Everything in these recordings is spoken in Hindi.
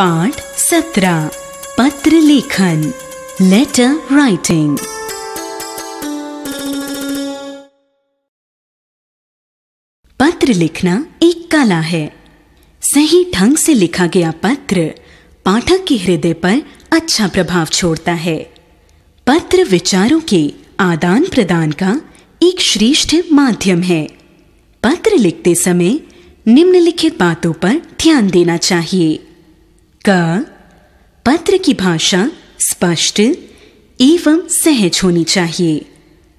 पाठ सत्रह पत्र लेखन लेटर राइटिंग पत्र लिखना एक कला है सही ढंग से लिखा गया पत्र पाठक के हृदय पर अच्छा प्रभाव छोड़ता है पत्र विचारों के आदान प्रदान का एक श्रेष्ठ माध्यम है पत्र लिखते समय निम्नलिखित बातों पर ध्यान देना चाहिए क पत्र की भाषा स्पष्ट एवं सहज होनी चाहिए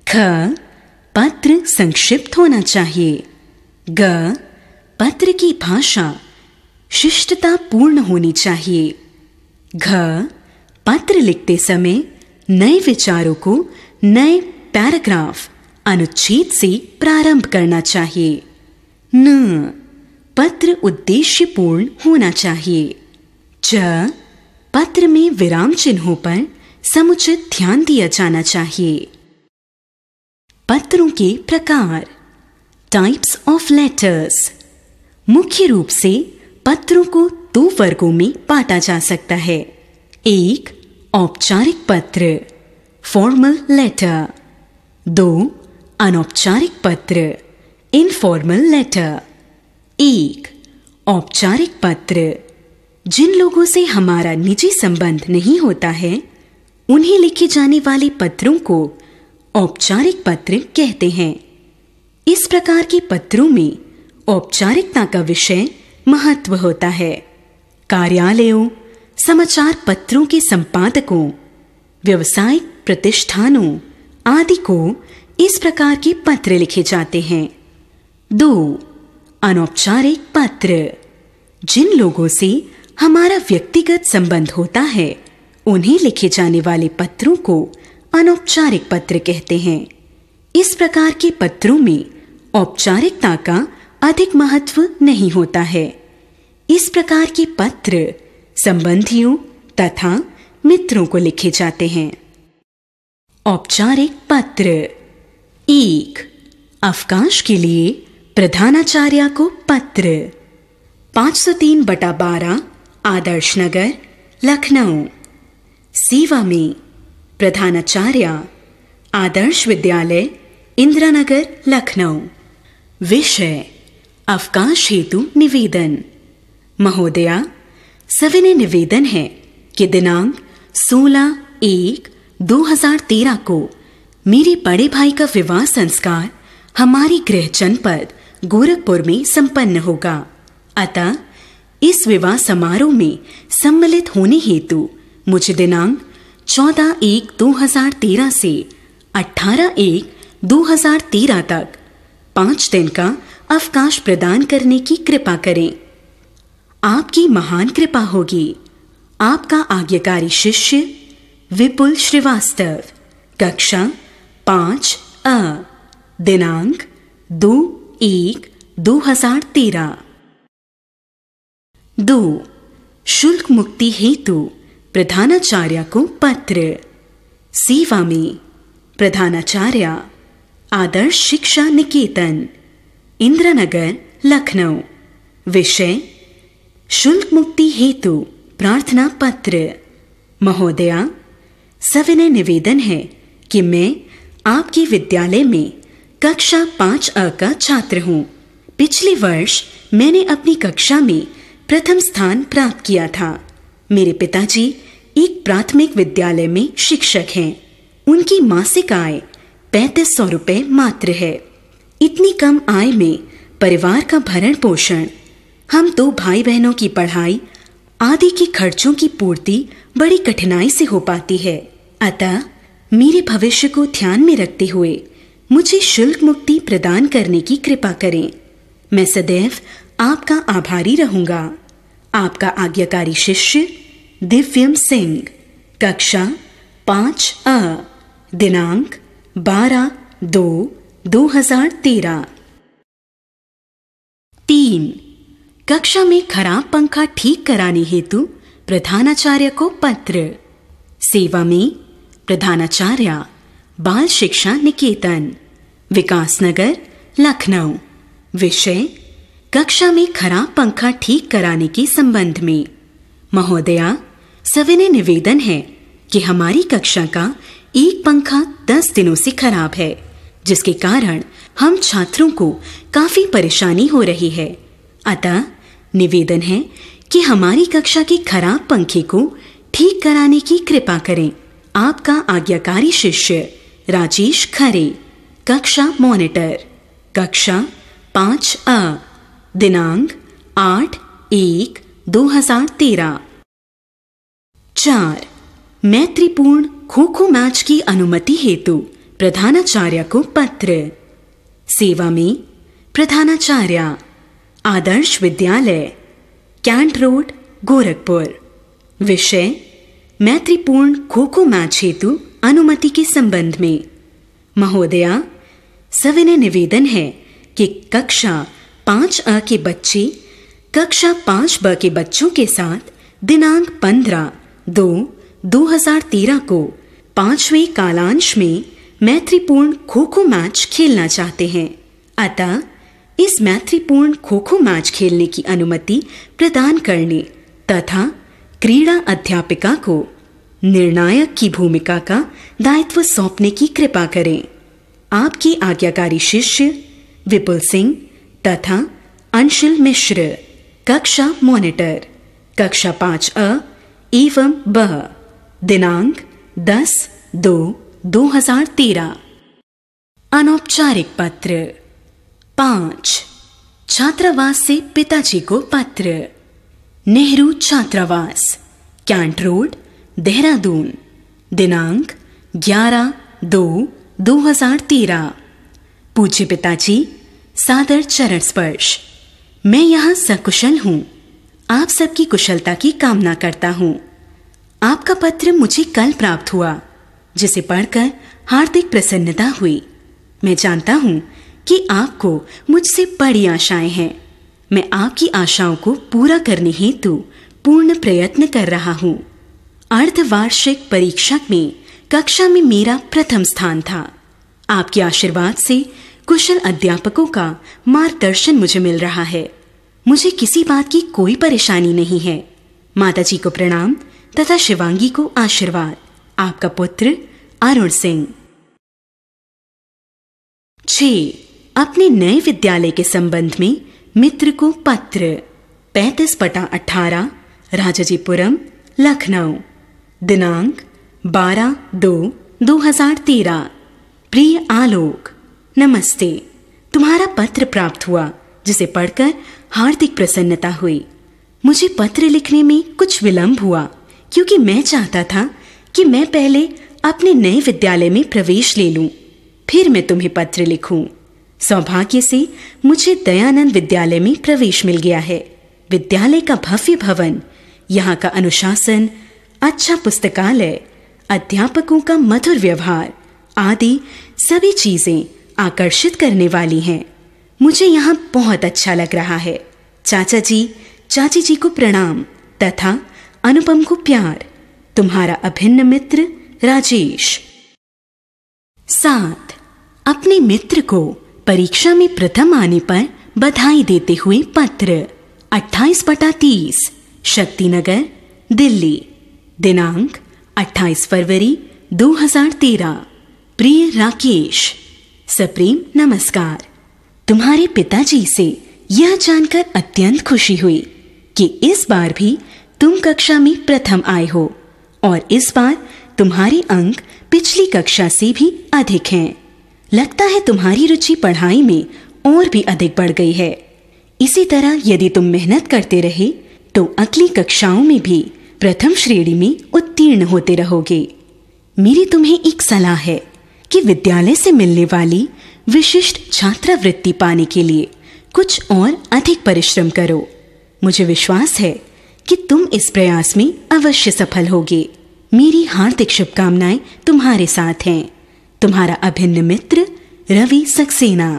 ख पत्र संक्षिप्त होना चाहिए ग पत्र की भाषा शिष्टता पूर्ण होनी चाहिए घ पत्र लिखते समय नए विचारों को नए पैराग्राफ अनुच्छेद से प्रारंभ करना चाहिए न पत्र उद्देश्यपूर्ण होना चाहिए च पत्र में विराम चिन्हों पर समुचित ध्यान दिया जाना चाहिए पत्रों के प्रकार टाइप्स ऑफ लेटर्स मुख्य रूप से पत्रों को दो वर्गों में बांटा जा सकता है एक औपचारिक पत्र फॉर्मल लेटर दो अनौपचारिक पत्र इनफॉर्मल लेटर एक औपचारिक पत्र जिन लोगों से हमारा निजी संबंध नहीं होता है उन्हें लिखे जाने वाले पत्रों को औपचारिक पत्र कहते हैं इस प्रकार के पत्रों में औपचारिकता का विषय महत्व होता है कार्यालयों समाचार पत्रों के संपादकों व्यवसायिक प्रतिष्ठानों आदि को इस प्रकार के पत्र लिखे जाते हैं दो अनौपचारिक पत्र जिन लोगों से हमारा व्यक्तिगत संबंध होता है उन्हें लिखे जाने वाले पत्रों को अनौपचारिक पत्र कहते हैं इस प्रकार के पत्रों में औपचारिकता का अधिक महत्व नहीं होता है इस प्रकार के पत्र संबंधियों तथा मित्रों को लिखे जाते हैं औपचारिक पत्र एक अवकाश के लिए प्रधानाचार्य को पत्र 503 बटा बारह आदर्श नगर लखनऊ सेवा में प्रधानाचार्य आदर्श विद्यालय इंदिरा नगर लखनऊ विषय अवकाश हेतु निवेदन महोदया सविनय निवेदन है कि दिनांक 16 एक 2013 को मेरे बड़े भाई का विवाह संस्कार हमारी गृह जनपद गोरखपुर में संपन्न होगा अतः इस विवाह समारोह में सम्मिलित होने हेतु मुझे दिनांक 14 एक 2013 से 18 एक 2013 तक पांच दिन का अवकाश प्रदान करने की कृपा करें आपकी महान कृपा होगी आपका आज्ञाकारी शिष्य विपुल श्रीवास्तव कक्षा पांच अ दिनांक दो एक दो हजार तेरह दो शुल्क मुक्ति हेतु प्रधानाचार्य को पत्र सेवा में प्रधानाचार्य आदर्श शिक्षा निकेतन इंद्रनगर लखनऊ विषय शुल्क मुक्ति हेतु प्रार्थना पत्र महोदया सविनय निवेदन है कि मैं आपके विद्यालय में कक्षा पांच अ का छात्र हूँ पिछले वर्ष मैंने अपनी कक्षा में प्रथम स्थान प्राप्त किया था मेरे पिताजी एक प्राथमिक विद्यालय में शिक्षक हैं उनकी मासिक आय पैंतीस सौ रुपये मात्र है इतनी कम आय में परिवार का भरण पोषण हम दो भाई बहनों की पढ़ाई आदि के खर्चों की पूर्ति बड़ी कठिनाई से हो पाती है अतः मेरे भविष्य को ध्यान में रखते हुए मुझे शुल्क मुक्ति प्रदान करने की कृपा करें मैं सदैव आपका आभारी रहूंगा आपका आज्ञाकारी शिष्य दिव्यम सिंह कक्षा पांच अ दिनांक बारह दो दो हजार तेरह तीन कक्षा में खराब पंखा ठीक कराने हेतु प्रधानाचार्य को पत्र सेवा में प्रधानाचार्य बाल शिक्षा निकेतन विकास नगर लखनऊ विषय कक्षा में खराब पंखा ठीक कराने के संबंध में महोदया सविनय निवेदन है कि हमारी कक्षा का एक पंखा दस दिनों से खराब है जिसके कारण हम छात्रों को काफी परेशानी हो रही है अतः निवेदन है कि हमारी कक्षा के खराब पंखे को ठीक कराने की कृपा करें आपका आज्ञाकारी शिष्य राजेश खरे कक्षा मॉनिटर कक्षा पांच अ दिनांक आठ एक दो हजार तेरह चार मैत्रीपूर्ण खो खो मैच की अनुमति हेतु प्रधानाचार्य को पत्र सेवा में प्रधानाचार्य आदर्श विद्यालय कैंट रोड गोरखपुर विषय मैत्रीपूर्ण खो खो मैच हेतु अनुमति के संबंध में महोदया सविनय निवेदन है कि कक्षा पाँच अ के बच्चे कक्षा पाँच ब के बच्चों के साथ दिनांक पंद्रह दो दो हजार तेरह को पांचवें कालांश में मैत्रीपूर्ण खो खो मैच खेलना चाहते हैं अतः इस मैत्रीपूर्ण खो खो मैच खेलने की अनुमति प्रदान करने तथा क्रीड़ा अध्यापिका को निर्णायक की भूमिका का दायित्व सौंपने की कृपा करें आपकी आज्ञाकारी शिष्य विपुल सिंह तथा अंशिल मिश्र कक्षा मॉनिटर कक्षा पांच अ एवं ब दिनांक दस दो दो हजार तेरह अनौपचारिक पत्र पांच छात्रावास से पिताजी को पत्र नेहरू छात्रावास कैंट रोड देहरादून दिनांक ग्यारह दो दो हजार तेरह पूछे पिताजी सादर चरण स्पर्श मैं यहाँ सकुशल हूँ आप सबकी कुशलता की कामना करता हूँ आपका पत्र मुझे कल प्राप्त हुआ जिसे पढ़कर हार्दिक प्रसन्नता हुई मैं जानता हूँ कि आपको मुझसे बड़ी आशाएं हैं मैं आपकी आशाओं को पूरा करने हेतु पूर्ण प्रयत्न कर रहा हूँ अर्धवार्षिक परीक्षा में कक्षा में मेरा प्रथम स्थान था आपके आशीर्वाद से कुशल अध्यापकों का मार्गदर्शन मुझे मिल रहा है मुझे किसी बात की कोई परेशानी नहीं है माता जी को प्रणाम तथा शिवांगी को आशीर्वाद आपका पुत्र अरुण सिंह छ अपने नए विद्यालय के संबंध में मित्र को पत्र पैतीस पटा अठारह राजाजीपुरम लखनऊ दिनांक बारह दो दो हजार तेरह प्रिय आलोक नमस्ते तुम्हारा पत्र प्राप्त हुआ जिसे पढ़कर हार्दिक प्रसन्नता हुई मुझे पत्र लिखने में कुछ विलंब हुआ क्योंकि मैं चाहता था कि मैं पहले अपने नए विद्यालय में प्रवेश ले लूं, फिर मैं तुम्हें पत्र लिखूं। सौभाग्य से मुझे दयानंद विद्यालय में प्रवेश मिल गया है विद्यालय का भव्य भवन यहाँ का अनुशासन अच्छा पुस्तकालय अध्यापकों का मधुर व्यवहार आदि सभी चीजें आकर्षित करने वाली हैं मुझे यहाँ बहुत अच्छा लग रहा है चाचा जी चाची जी को प्रणाम तथा अनुपम को प्यार तुम्हारा अभिन्न मित्र राजेश सात अपने मित्र को परीक्षा में प्रथम आने पर बधाई देते हुए पत्र अट्ठाईस बटा तीस शक्तिनगर दिल्ली दिनांक 28 फरवरी 2013 प्रिय राकेश सप्रेम नमस्कार तुम्हारे पिताजी से यह जानकर अत्यंत खुशी हुई कि इस बार भी तुम कक्षा में प्रथम आए हो और इस बार तुम्हारे अंक पिछली कक्षा से भी अधिक हैं लगता है तुम्हारी रुचि पढ़ाई में और भी अधिक बढ़ गई है इसी तरह यदि तुम मेहनत करते रहे तो अगली कक्षाओं में भी प्रथम श्रेणी में उत्तीर्ण होते रहोगे मेरी तुम्हें एक सलाह है कि विद्यालय से मिलने वाली विशिष्ट छात्रवृत्ति पाने के लिए कुछ और अधिक परिश्रम करो मुझे विश्वास है कि तुम इस प्रयास में अवश्य सफल होगे मेरी हार्दिक शुभकामनाएं तुम्हारे साथ हैं तुम्हारा अभिन्न मित्र रवि सक्सेना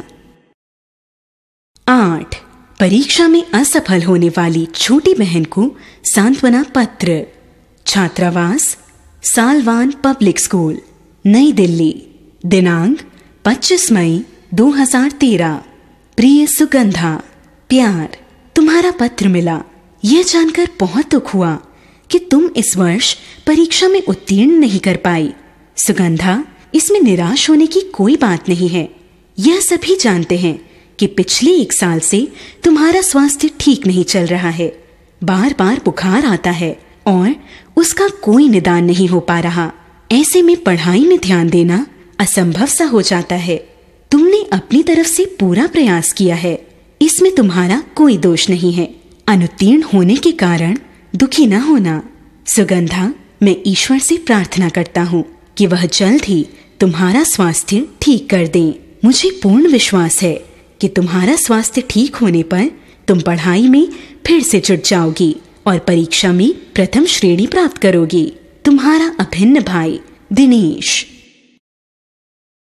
आठ परीक्षा में असफल होने वाली छोटी बहन को सांत्वना पत्र छात्रावास सालवान पब्लिक स्कूल नई दिल्ली दिनांक 25 मई 2013 प्रिय सुगंधा प्यार तुम्हारा पत्र मिला यह जानकर बहुत दुख हुआ कि तुम इस वर्ष परीक्षा में उत्तीर्ण नहीं कर पाई सुगंधा इसमें निराश होने की कोई बात नहीं है यह सभी जानते हैं कि पिछले एक साल से तुम्हारा स्वास्थ्य ठीक नहीं चल रहा है बार बार बुखार आता है और उसका कोई निदान नहीं हो पा रहा ऐसे में पढ़ाई में ध्यान देना असंभव सा हो जाता है तुमने अपनी तरफ से पूरा प्रयास किया है इसमें तुम्हारा कोई दोष नहीं है अनुत्तीर्ण होने के कारण दुखी न होना सुगंधा मैं ईश्वर से प्रार्थना करता हूँ कि वह जल्द ही तुम्हारा स्वास्थ्य ठीक कर दें मुझे पूर्ण विश्वास है कि तुम्हारा स्वास्थ्य ठीक होने पर तुम पढ़ाई में फिर से जुट जाओगी और परीक्षा में प्रथम श्रेणी प्राप्त करोगी तुम्हारा अभिन्न भाई दिनेश